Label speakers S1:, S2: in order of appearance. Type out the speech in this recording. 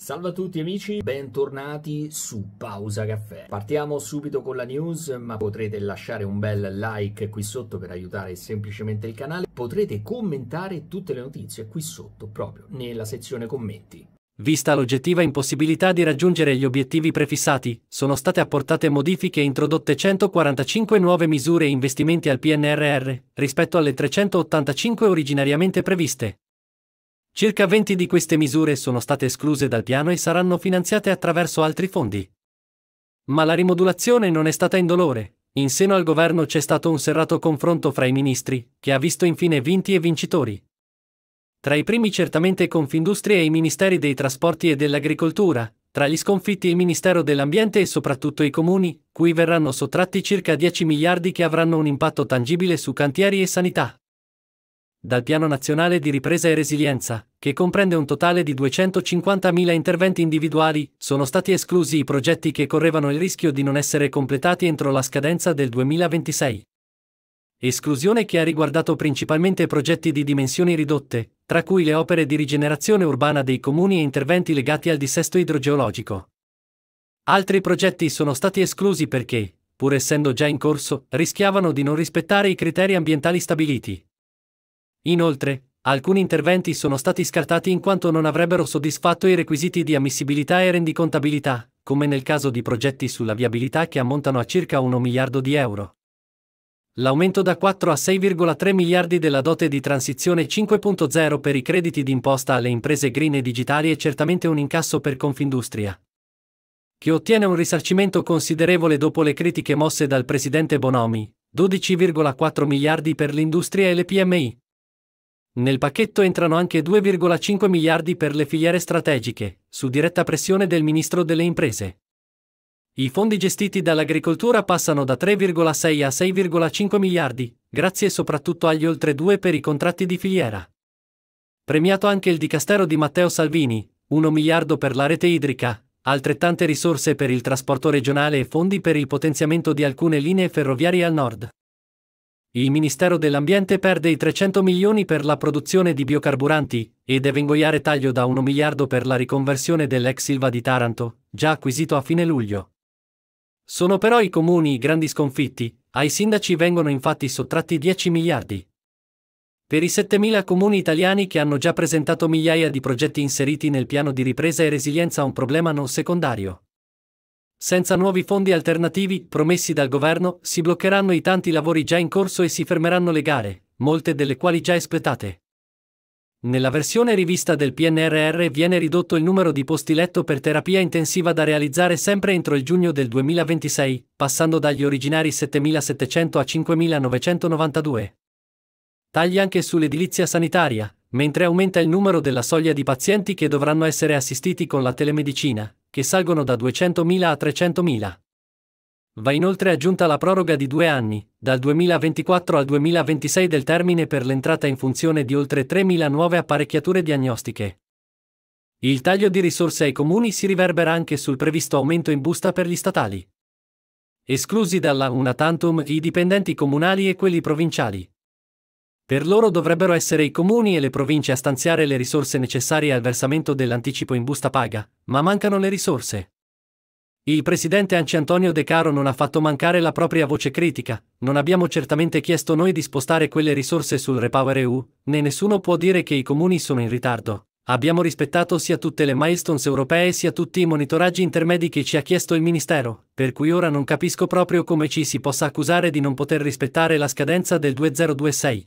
S1: Salve a tutti amici, bentornati su Pausa Caffè. Partiamo subito con la news, ma potrete lasciare un bel like qui sotto per aiutare semplicemente il canale. Potrete commentare tutte le notizie qui sotto, proprio nella sezione commenti. Vista l'oggettiva impossibilità di raggiungere gli obiettivi prefissati, sono state apportate modifiche e introdotte 145 nuove misure e investimenti al PNRR, rispetto alle 385 originariamente previste. Circa 20 di queste misure sono state escluse dal piano e saranno finanziate attraverso altri fondi. Ma la rimodulazione non è stata indolore. In seno al governo c'è stato un serrato confronto fra i ministri, che ha visto infine vinti e vincitori. Tra i primi certamente Confindustria e i ministeri dei trasporti e dell'agricoltura, tra gli sconfitti il Ministero dell'Ambiente e soprattutto i comuni, cui verranno sottratti circa 10 miliardi che avranno un impatto tangibile su cantieri e sanità dal Piano Nazionale di Ripresa e Resilienza, che comprende un totale di 250.000 interventi individuali, sono stati esclusi i progetti che correvano il rischio di non essere completati entro la scadenza del 2026. Esclusione che ha riguardato principalmente progetti di dimensioni ridotte, tra cui le opere di rigenerazione urbana dei comuni e interventi legati al dissesto idrogeologico. Altri progetti sono stati esclusi perché, pur essendo già in corso, rischiavano di non rispettare i criteri ambientali stabiliti, Inoltre, alcuni interventi sono stati scartati in quanto non avrebbero soddisfatto i requisiti di ammissibilità e rendicontabilità, come nel caso di progetti sulla viabilità che ammontano a circa 1 miliardo di euro. L'aumento da 4 a 6,3 miliardi della dote di transizione 5.0 per i crediti d'imposta alle imprese green e digitali è certamente un incasso per Confindustria, che ottiene un risarcimento considerevole dopo le critiche mosse dal presidente Bonomi, 12,4 miliardi per l'industria e le PMI. Nel pacchetto entrano anche 2,5 miliardi per le filiere strategiche, su diretta pressione del Ministro delle Imprese. I fondi gestiti dall'agricoltura passano da 3,6 a 6,5 miliardi, grazie soprattutto agli oltre 2 per i contratti di filiera. Premiato anche il dicastero di Matteo Salvini, 1 miliardo per la rete idrica, altrettante risorse per il trasporto regionale e fondi per il potenziamento di alcune linee ferroviarie al nord. Il Ministero dell'Ambiente perde i 300 milioni per la produzione di biocarburanti e deve ingoiare taglio da 1 miliardo per la riconversione dell'ex Silva di Taranto, già acquisito a fine luglio. Sono però i comuni i grandi sconfitti, ai sindaci vengono infatti sottratti 10 miliardi. Per i 7.000 comuni italiani che hanno già presentato migliaia di progetti inseriti nel piano di ripresa e resilienza un problema non secondario. Senza nuovi fondi alternativi promessi dal governo, si bloccheranno i tanti lavori già in corso e si fermeranno le gare, molte delle quali già espletate. Nella versione rivista del PNRR viene ridotto il numero di posti letto per terapia intensiva da realizzare sempre entro il giugno del 2026, passando dagli originari 7.700 a 5.992. Tagli anche sull'edilizia sanitaria, mentre aumenta il numero della soglia di pazienti che dovranno essere assistiti con la telemedicina, che salgono da 200.000 a 300.000. Va inoltre aggiunta la proroga di due anni, dal 2024 al 2026 del termine per l'entrata in funzione di oltre 3.000 nuove apparecchiature diagnostiche. Il taglio di risorse ai comuni si riverbera anche sul previsto aumento in busta per gli statali. Esclusi dalla una tantum i dipendenti comunali e quelli provinciali. Per loro dovrebbero essere i comuni e le province a stanziare le risorse necessarie al versamento dell'anticipo in busta paga, ma mancano le risorse. Il presidente Antonio De Caro non ha fatto mancare la propria voce critica, non abbiamo certamente chiesto noi di spostare quelle risorse sul Repower EU, né nessuno può dire che i comuni sono in ritardo. Abbiamo rispettato sia tutte le milestones europee sia tutti i monitoraggi intermedi che ci ha chiesto il Ministero, per cui ora non capisco proprio come ci si possa accusare di non poter rispettare la scadenza del 2026.